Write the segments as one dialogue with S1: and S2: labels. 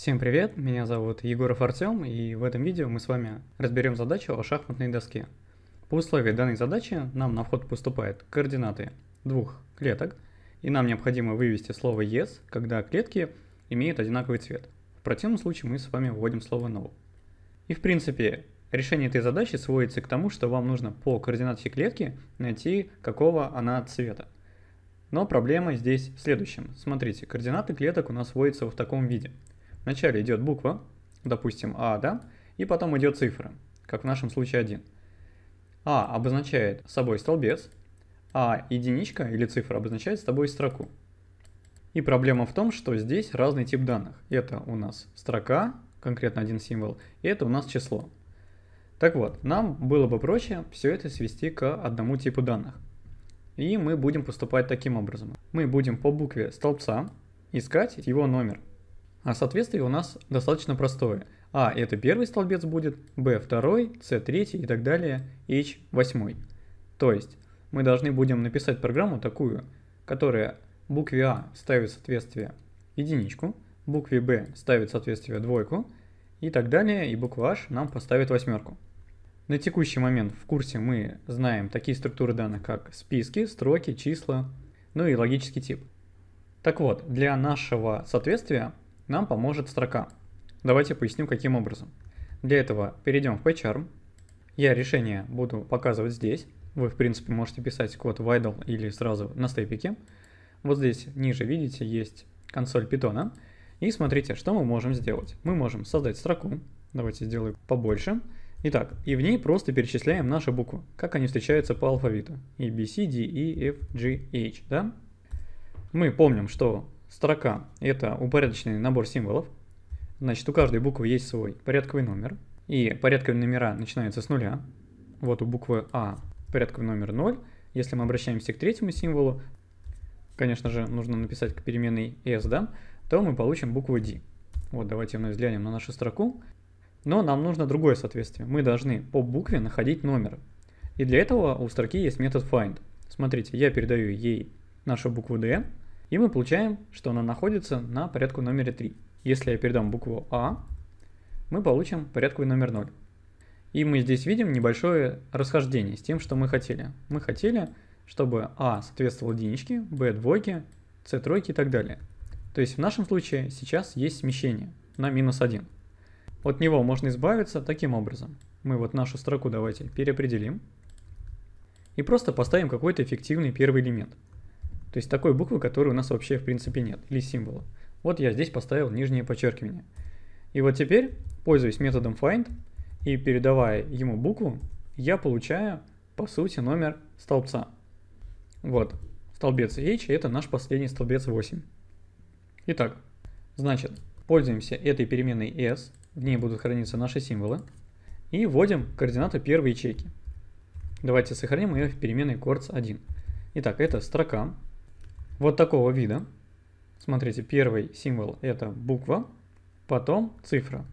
S1: Всем привет, меня зовут Егоров Артем, и в этом видео мы с вами разберем задачу о шахматной доске. По условию данной задачи нам на вход поступают координаты двух клеток, и нам необходимо вывести слово yes, когда клетки имеют одинаковый цвет. В противном случае мы с вами вводим слово no. И в принципе, решение этой задачи сводится к тому, что вам нужно по координате клетки найти, какого она цвета. Но проблема здесь в следующем. Смотрите, координаты клеток у нас вводятся в таком виде – Вначале идет буква, допустим, А, да, и потом идет цифра, как в нашем случае 1. А обозначает с собой столбец, а единичка или цифра обозначает с тобой строку. И проблема в том, что здесь разный тип данных. Это у нас строка, конкретно один символ, и это у нас число. Так вот, нам было бы проще все это свести к одному типу данных. И мы будем поступать таким образом. Мы будем по букве столбца искать его номер. А соответствие у нас достаточно простое. А это первый столбец будет, Б второй, С третий и так далее, h восьмой. То есть мы должны будем написать программу такую, которая букве А ставит соответствие единичку, букве Б ставит соответствие двойку и так далее, и буква H нам поставит восьмерку. На текущий момент в курсе мы знаем такие структуры данных, как списки, строки, числа, ну и логический тип. Так вот, для нашего соответствия нам поможет строка. Давайте поясню, каким образом. Для этого перейдем в PyCharm. Я решение буду показывать здесь. Вы, в принципе, можете писать код в idle или сразу на степике. Вот здесь ниже, видите, есть консоль питона. И смотрите, что мы можем сделать. Мы можем создать строку. Давайте сделаю побольше. Итак, и в ней просто перечисляем наши буквы, как они встречаются по алфавиту. A, B, C, D, E, F, G, H, да? Мы помним, что Строка – это упорядоченный набор символов. Значит, у каждой буквы есть свой порядковый номер. И порядковые номера начинаются с нуля. Вот у буквы А порядковый номер 0. Если мы обращаемся к третьему символу, конечно же, нужно написать к переменной s, да, то мы получим букву D. Вот, давайте вновь взглянем на нашу строку. Но нам нужно другое соответствие. Мы должны по букве находить номер. И для этого у строки есть метод find. Смотрите, я передаю ей нашу букву D, и мы получаем, что она находится на порядку номере 3. Если я передам букву А, мы получим порядковый номер 0. И мы здесь видим небольшое расхождение с тем, что мы хотели. Мы хотели, чтобы А соответствовал единичке, Б двойке, С тройке и так далее. То есть в нашем случае сейчас есть смещение на минус 1. От него можно избавиться таким образом. Мы вот нашу строку давайте переопределим и просто поставим какой-то эффективный первый элемент – то есть такой буквы, которой у нас вообще в принципе нет, или символа. Вот я здесь поставил нижнее подчеркивание. И вот теперь, пользуясь методом find и передавая ему букву, я получаю, по сути, номер столбца. Вот, столбец h – это наш последний столбец 8. Итак, значит, пользуемся этой переменной s, в ней будут храниться наши символы, и вводим координаты первой ячейки. Давайте сохраним ее в переменной chords1. Итак, это строка, вот такого вида. Смотрите, первый символ это буква, потом цифра.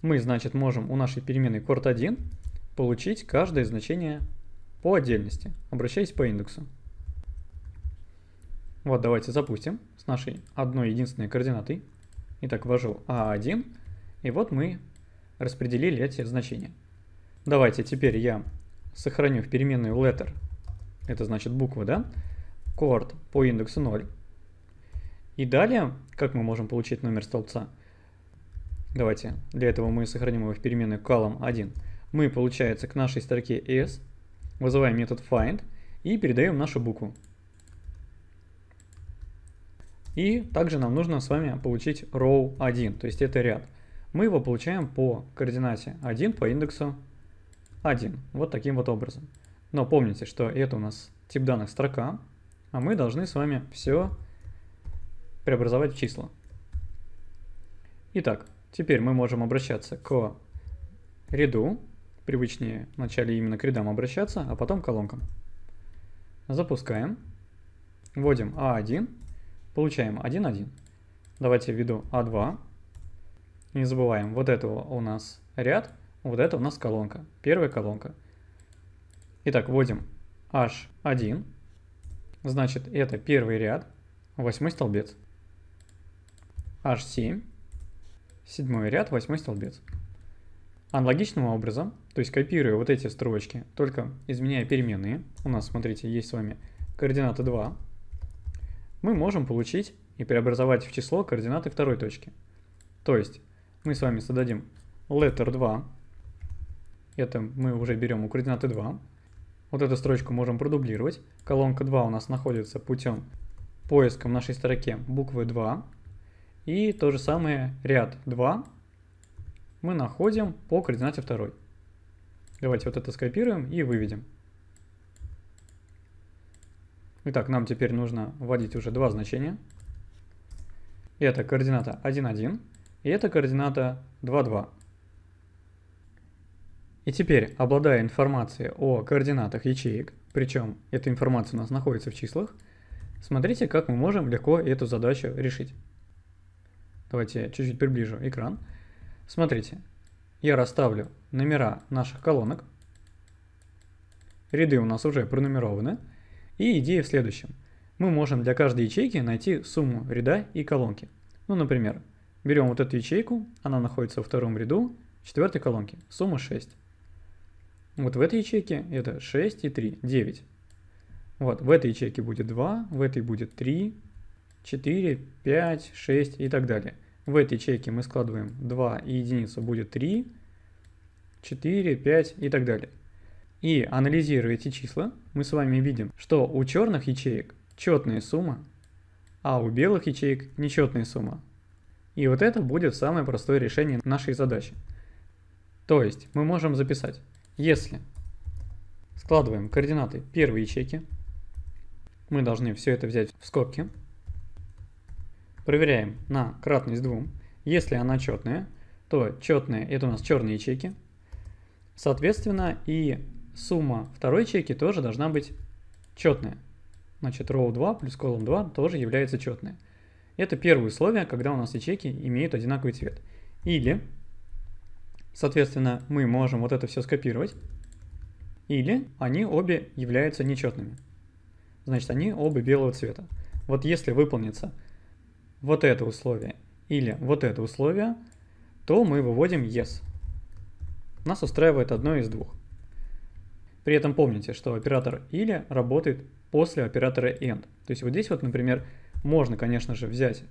S1: Мы, значит, можем у нашей переменной корт 1 получить каждое значение по отдельности, обращаясь по индексу. Вот давайте запустим с нашей одной единственной координатой. Итак, ввожу А1, и вот мы распределили эти значения. Давайте теперь я сохраню в переменную letter, это значит буква, да, когорт по индексу 0. И далее, как мы можем получить номер столбца? Давайте, для этого мы сохраним его в переменную column 1. Мы, получается, к нашей строке s вызываем метод find и передаем нашу букву. И также нам нужно с вами получить row 1, то есть это ряд. Мы его получаем по координате 1 по индексу 1. Вот таким вот образом. Но помните, что это у нас тип данных строка, а мы должны с вами все преобразовать в числа. Итак, теперь мы можем обращаться к ряду, привычнее вначале именно к рядам обращаться, а потом к колонкам. Запускаем, вводим А1, получаем 1,1. Давайте введу А2. Не забываем, вот этого у нас ряд, вот это у нас колонка, первая колонка. Итак, вводим H1, Значит, это первый ряд, восьмой столбец. H7, седьмой ряд, восьмой столбец. Аналогичным образом, то есть копируя вот эти строчки, только изменяя переменные, у нас, смотрите, есть с вами координаты 2, мы можем получить и преобразовать в число координаты второй точки. То есть мы с вами создадим letter 2, это мы уже берем у координаты 2, вот эту строчку можем продублировать. Колонка 2 у нас находится путем поиска в нашей строке буквы 2. И то же самое ряд 2 мы находим по координате 2. Давайте вот это скопируем и выведем. Итак, нам теперь нужно вводить уже два значения. Это координата 1,1 и это координата 2,2. И теперь, обладая информацией о координатах ячеек, причем эта информация у нас находится в числах, смотрите, как мы можем легко эту задачу решить. Давайте я чуть-чуть приближу экран. Смотрите, я расставлю номера наших колонок. Ряды у нас уже пронумерованы. И идея в следующем. Мы можем для каждой ячейки найти сумму ряда и колонки. Ну, например, берем вот эту ячейку, она находится во втором ряду, четвертой колонке, сумма 6. Вот в этой ячейке это 6 и 3, 9. Вот, в этой ячейке будет 2, в этой будет 3, 4, 5, 6 и так далее. В этой ячейке мы складываем 2 и единицу будет 3, 4, 5 и так далее. И анализируя эти числа, мы с вами видим, что у черных ячеек четная сумма, а у белых ячеек нечетная сумма. И вот это будет самое простое решение нашей задачи. То есть мы можем записать если складываем координаты первой ячейки, мы должны все это взять в скобки, проверяем на кратность 2. Если она четная, то четная это у нас черные ячейки. Соответственно, и сумма второй ячейки тоже должна быть четная. Значит, row 2 плюс column 2 тоже является четной. Это первое условие, когда у нас ячейки имеют одинаковый цвет. Или Соответственно, мы можем вот это все скопировать, или они обе являются нечетными. Значит, они оба белого цвета. Вот если выполнится вот это условие или вот это условие, то мы выводим yes. Нас устраивает одно из двух. При этом помните, что оператор или работает после оператора and. То есть вот здесь вот, например, можно, конечно же, взять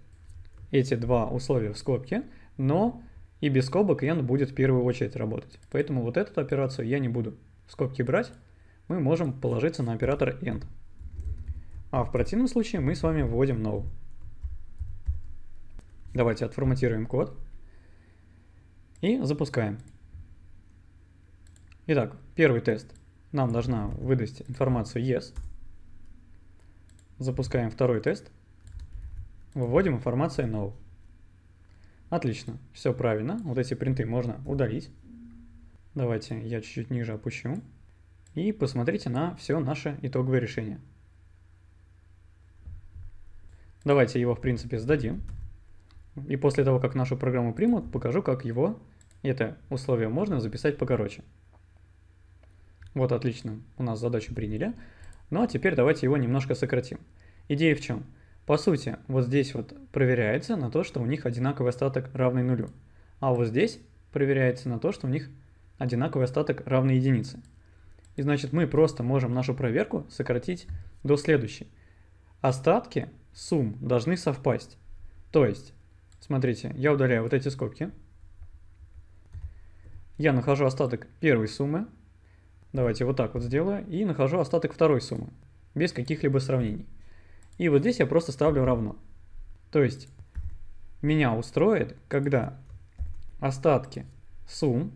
S1: эти два условия в скобки, но и без скобок n будет в первую очередь работать. Поэтому вот эту операцию я не буду скобки брать. Мы можем положиться на оператор end, А в противном случае мы с вами вводим no. Давайте отформатируем код. И запускаем. Итак, первый тест. Нам должна выдать информацию yes. Запускаем второй тест. Выводим информацию no. Отлично, все правильно. Вот эти принты можно удалить. Давайте я чуть-чуть ниже опущу. И посмотрите на все наше итоговое решение. Давайте его, в принципе, сдадим. И после того, как нашу программу примут, покажу, как его, это условие можно записать покороче. Вот отлично, у нас задачу приняли. Ну а теперь давайте его немножко сократим. Идея в чем? По сути, вот здесь вот проверяется на то, что у них одинаковый остаток равный нулю. А вот здесь проверяется на то, что у них одинаковый остаток равный единице. И значит, мы просто можем нашу проверку сократить до следующей. Остатки сумм должны совпасть. То есть, смотрите, я удаляю вот эти скобки. Я нахожу остаток первой суммы. Давайте вот так вот сделаю. И нахожу остаток второй суммы. Без каких-либо сравнений. И вот здесь я просто ставлю равно. То есть меня устроит, когда остатки сумм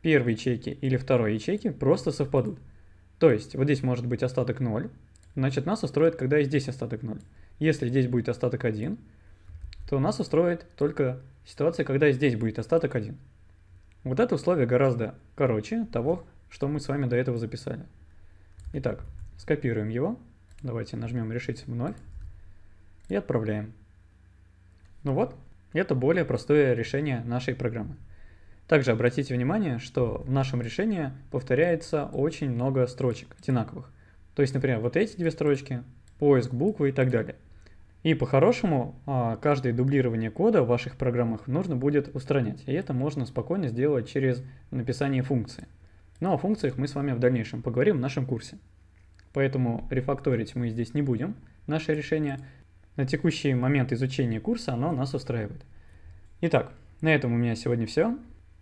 S1: первой ячейки или второй ячейки просто совпадут. То есть вот здесь может быть остаток 0, значит нас устроит, когда и здесь остаток 0. Если здесь будет остаток 1, то нас устроит только ситуация, когда здесь будет остаток 1. Вот это условие гораздо короче того, что мы с вами до этого записали. Итак, скопируем его. Давайте нажмем «Решить вновь» и отправляем. Ну вот, это более простое решение нашей программы. Также обратите внимание, что в нашем решении повторяется очень много строчек одинаковых. То есть, например, вот эти две строчки, поиск буквы и так далее. И по-хорошему, а, каждое дублирование кода в ваших программах нужно будет устранять. И это можно спокойно сделать через написание функции. Ну о функциях мы с вами в дальнейшем поговорим в нашем курсе поэтому рефакторить мы здесь не будем наше решение. На текущий момент изучения курса оно нас устраивает. Итак, на этом у меня сегодня все.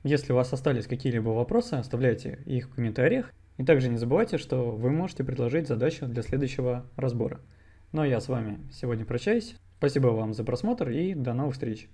S1: Если у вас остались какие-либо вопросы, оставляйте их в комментариях. И также не забывайте, что вы можете предложить задачу для следующего разбора. Ну а я с вами сегодня прощаюсь. Спасибо вам за просмотр и до новых встреч!